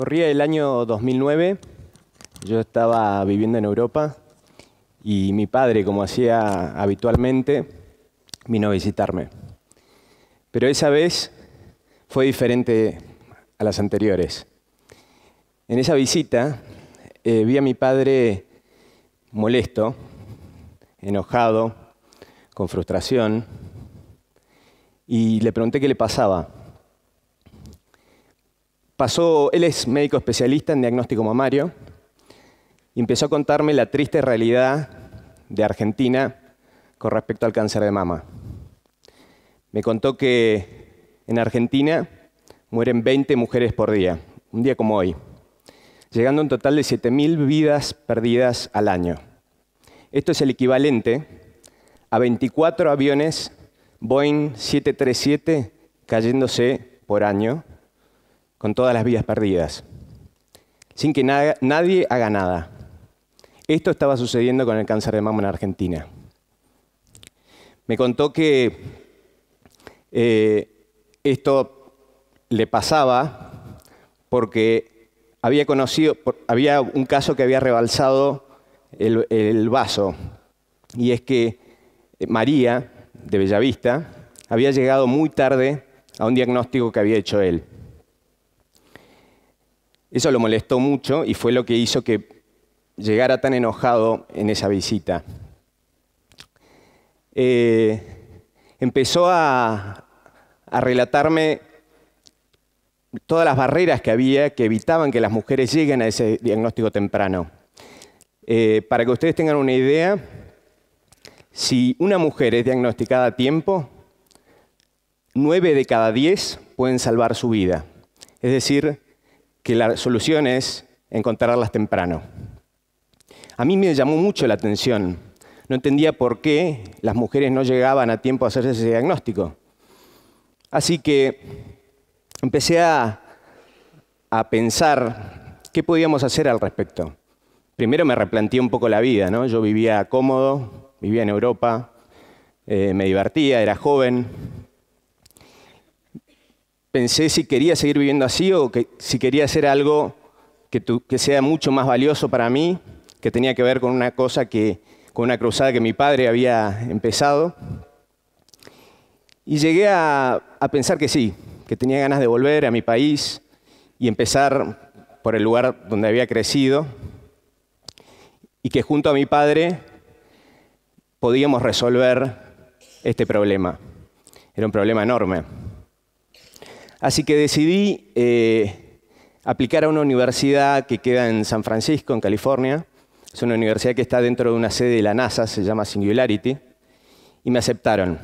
Corría el año 2009, yo estaba viviendo en Europa y mi padre, como hacía habitualmente, vino a visitarme. Pero esa vez fue diferente a las anteriores. En esa visita eh, vi a mi padre molesto, enojado, con frustración, y le pregunté qué le pasaba. Pasó, él es médico especialista en diagnóstico mamario y empezó a contarme la triste realidad de Argentina con respecto al cáncer de mama. Me contó que en Argentina mueren 20 mujeres por día, un día como hoy, llegando a un total de 7.000 vidas perdidas al año. Esto es el equivalente a 24 aviones Boeing 737 cayéndose por año con todas las vidas perdidas, sin que nadie haga nada. Esto estaba sucediendo con el cáncer de mama en Argentina. Me contó que eh, esto le pasaba porque había conocido, había un caso que había rebalsado el vaso, y es que eh, María, de Bellavista, había llegado muy tarde a un diagnóstico que había hecho él. Eso lo molestó mucho y fue lo que hizo que llegara tan enojado en esa visita. Eh, empezó a, relatarme todas las barreras que había que evitaban que las mujeres lleguen a ese diagnóstico temprano. Eh, para que ustedes tengan una idea, si una mujer es diagnosticada a tiempo, nueve de cada diez pueden salvar su vida. Es decir, que la solución es encontrarlas temprano. A mí me llamó mucho la atención. No entendía por qué las mujeres no llegaban a tiempo a hacerse ese diagnóstico. Así que empecé a, pensar qué podíamos hacer al respecto. Primero me replanteé un poco la vida, ¿no? Yo vivía cómodo, vivía en Europa, eh, me divertía, era joven, pensé si quería seguir viviendo así o que, si quería hacer algo que, sea mucho más valioso para mí, que tenía que ver con una cosa que, con una cruzada que mi padre había empezado. Y llegué a pensar que sí, que tenía ganas de volver a mi país y empezar por el lugar donde había crecido y que junto a mi padre podíamos resolver este problema. Era un problema enorme. Así que decidí eh, aplicar a una universidad que queda en San Francisco, en California. Es una universidad que está dentro de una sede de la NASA, se llama Singularity, y me aceptaron.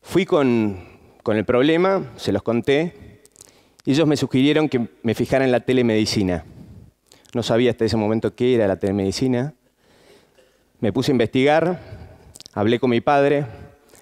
Fui con, con el problema, se los conté, y ellos me sugirieron que me fijara en la telemedicina. No sabía hasta ese momento qué era la telemedicina. Me puse a investigar, hablé con mi padre,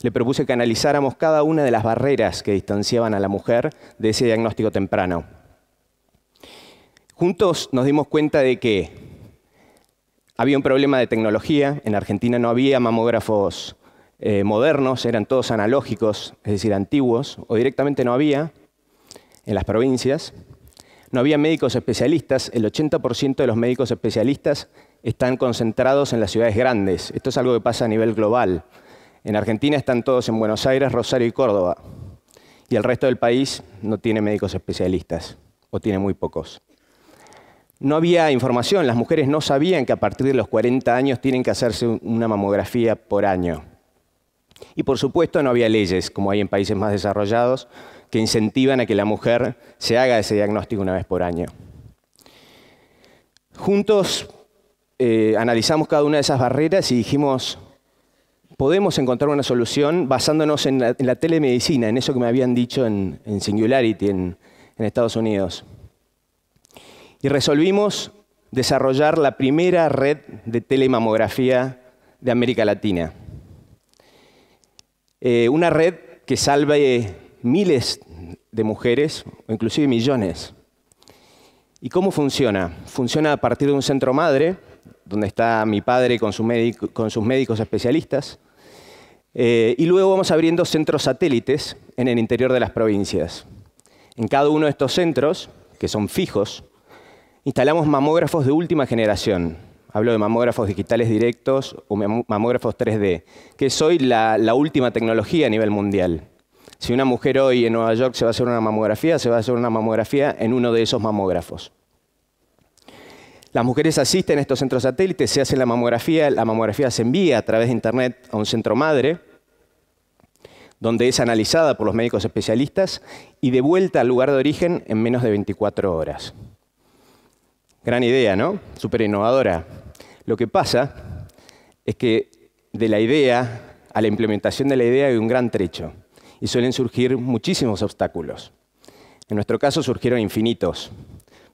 le propuse que analizáramos cada una de las barreras que distanciaban a la mujer de ese diagnóstico temprano. Juntos nos dimos cuenta de que había un problema de tecnología, en Argentina no había mamógrafos eh, modernos, eran todos analógicos, es decir, antiguos, o directamente no había en las provincias. No había médicos especialistas, el 80% de los médicos especialistas están concentrados en las ciudades grandes. Esto es algo que pasa a nivel global. En Argentina están todos en Buenos Aires, Rosario y Córdoba. Y el resto del país no tiene médicos especialistas, o tiene muy pocos. No había información, las mujeres no sabían que a partir de los 40 años tienen que hacerse una mamografía por año. Y por supuesto no había leyes, como hay en países más desarrollados, que incentivan a que la mujer se haga ese diagnóstico una vez por año. Juntos eh, analizamos cada una de esas barreras y dijimos, podemos encontrar una solución basándonos en la, telemedicina, en eso que me habían dicho en, Singularity, en, Estados Unidos. Y resolvimos desarrollar la primera red de telemamografía de América Latina. Eh, una red que salve miles de mujeres, o inclusive millones. ¿Y cómo funciona? Funciona a partir de un centro madre, donde está mi padre con sus médicos especialistas, eh, y luego vamos abriendo centros satélites en el interior de las provincias. En cada uno de estos centros, que son fijos, instalamos mamógrafos de última generación. Hablo de mamógrafos digitales directos o mamógrafos 3D, que es hoy la última tecnología a nivel mundial. Si una mujer hoy en Nueva York se va a hacer una mamografía, se va a hacer una mamografía en uno de esos mamógrafos. Las mujeres asisten a estos centros satélites, se hace la mamografía, la mamografía se envía a través de Internet a un centro madre, donde es analizada por los médicos especialistas y de vuelta al lugar de origen en menos de 24 horas. Gran idea, ¿no? Súper innovadora. Lo que pasa es que de la idea a la implementación de la idea hay un gran trecho y suelen surgir muchísimos obstáculos. En nuestro caso surgieron infinitos.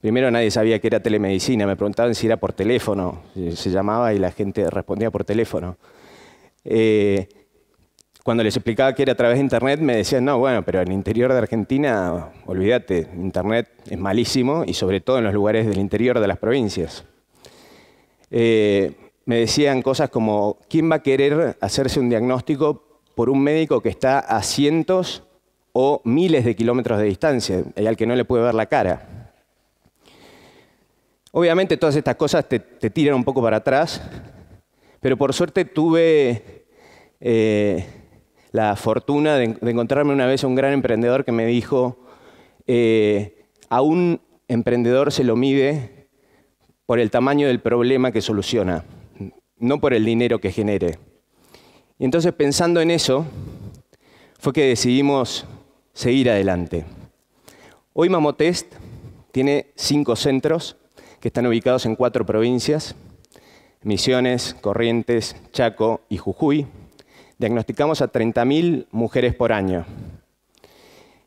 Primero nadie sabía que era telemedicina, me preguntaban si era por teléfono, eh, se llamaba y la gente respondía por teléfono. Eh, cuando les explicaba que era a través de Internet, me decían, no, bueno, pero en el interior de Argentina, olvídate, Internet es malísimo y sobre todo en los lugares del interior de las provincias. Eh, me decían cosas como, ¿quién va a querer hacerse un diagnóstico por un médico que está a cientos o miles de kilómetros de distancia y al que no le puede ver la cara? Obviamente todas estas cosas te, tiran un poco para atrás, pero por suerte tuve eh, la fortuna de, encontrarme una vez a un gran emprendedor que me dijo, eh, a un emprendedor se lo mide por el tamaño del problema que soluciona, no por el dinero que genere. Y entonces pensando en eso, fue que decidimos seguir adelante. Hoy Mamotest tiene cinco centros que están ubicados en cuatro provincias, Misiones, Corrientes, Chaco y Jujuy. Diagnosticamos a 30.000 mujeres por año.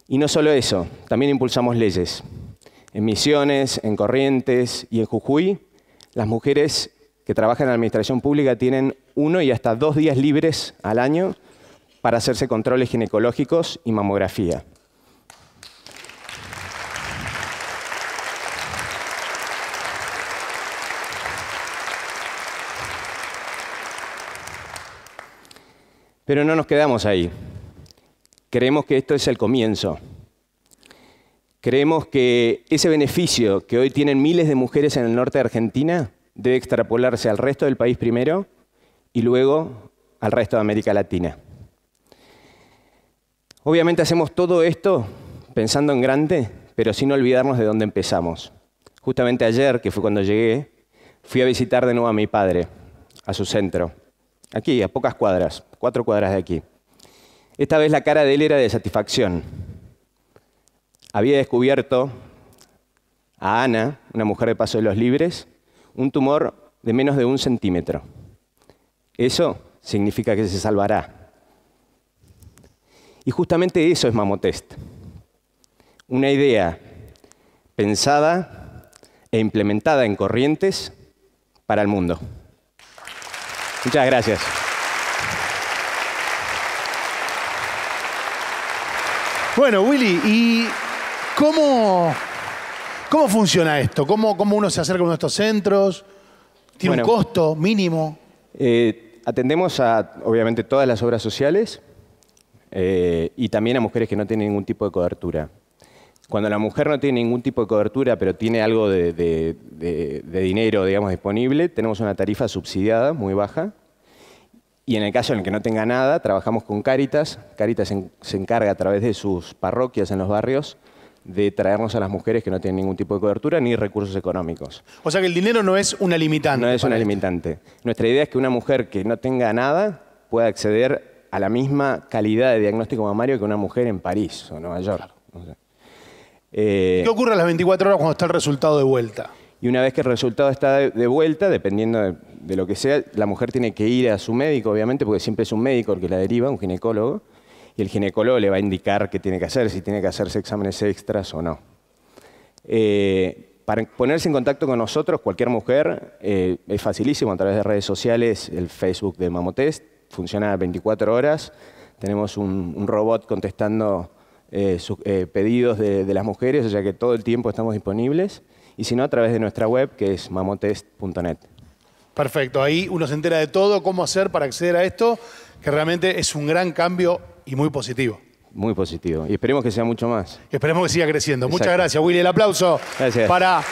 Y no solo eso, también impulsamos leyes. En Misiones, en Corrientes y en Jujuy, las mujeres que trabajan en la administración pública tienen uno y hasta dos días libres al año para hacerse controles ginecológicos y mamografía. Pero no nos quedamos ahí. Creemos que esto es el comienzo. Creemos que ese beneficio que hoy tienen miles de mujeres en el norte de Argentina debe extrapolarse al resto del país primero y luego al resto de América Latina. Obviamente hacemos todo esto pensando en grande, pero sin olvidarnos de dónde empezamos. Justamente ayer, que fue cuando llegué, fui a visitar de nuevo a mi padre, a su centro. Aquí, a pocas cuadras, cuatro cuadras de aquí. Esta vez la cara de él era de satisfacción. Había descubierto a Ana, una mujer de Paso de los Libres, un tumor de menos de un centímetro. Eso significa que se salvará. Y justamente eso es Mamotest. Una idea pensada e implementada en corrientes para el mundo. Muchas gracias. Bueno, Willy, ¿y cómo, cómo funciona esto? ¿Cómo, ¿Cómo uno se acerca a uno de estos centros? ¿Tiene un costo mínimo? Eh, atendemos a, obviamente, todas las obras sociales eh, y también a mujeres que no tienen ningún tipo de cobertura. Cuando la mujer no tiene ningún tipo de cobertura, pero tiene algo de, dinero, digamos, disponible, tenemos una tarifa subsidiada muy baja. Y en el caso en el que no tenga nada, trabajamos con Caritas. Caritas se encarga a través de sus parroquias en los barrios de traernos a las mujeres que no tienen ningún tipo de cobertura ni recursos económicos. O sea que el dinero no es una limitante. No es una limitante. Nuestra idea es que una mujer que no tenga nada pueda acceder a la misma calidad de diagnóstico mamario que una mujer en París o Nueva York. Eh, ¿Qué ocurre a las 24 horas cuando está el resultado de vuelta? Y una vez que el resultado está de, vuelta, dependiendo de, lo que sea, la mujer tiene que ir a su médico, obviamente, porque siempre es un médico el que la deriva, un ginecólogo, y el ginecólogo le va a indicar qué tiene que hacer, si tiene que hacerse exámenes extras o no. Eh, para ponerse en contacto con nosotros, cualquier mujer, eh, es facilísimo a través de redes sociales, el Facebook de Mamotest, funciona 24 horas, tenemos un robot contestando eh, eh, pedidos de, las mujeres, o sea que todo el tiempo estamos disponibles, y si no, a través de nuestra web, que es mamotest.net. Perfecto, ahí uno se entera de todo, cómo hacer para acceder a esto, que realmente es un gran cambio y muy positivo. Muy positivo, y esperemos que sea mucho más. Y esperemos que siga creciendo. Muchas gracias, Willy, el aplauso para...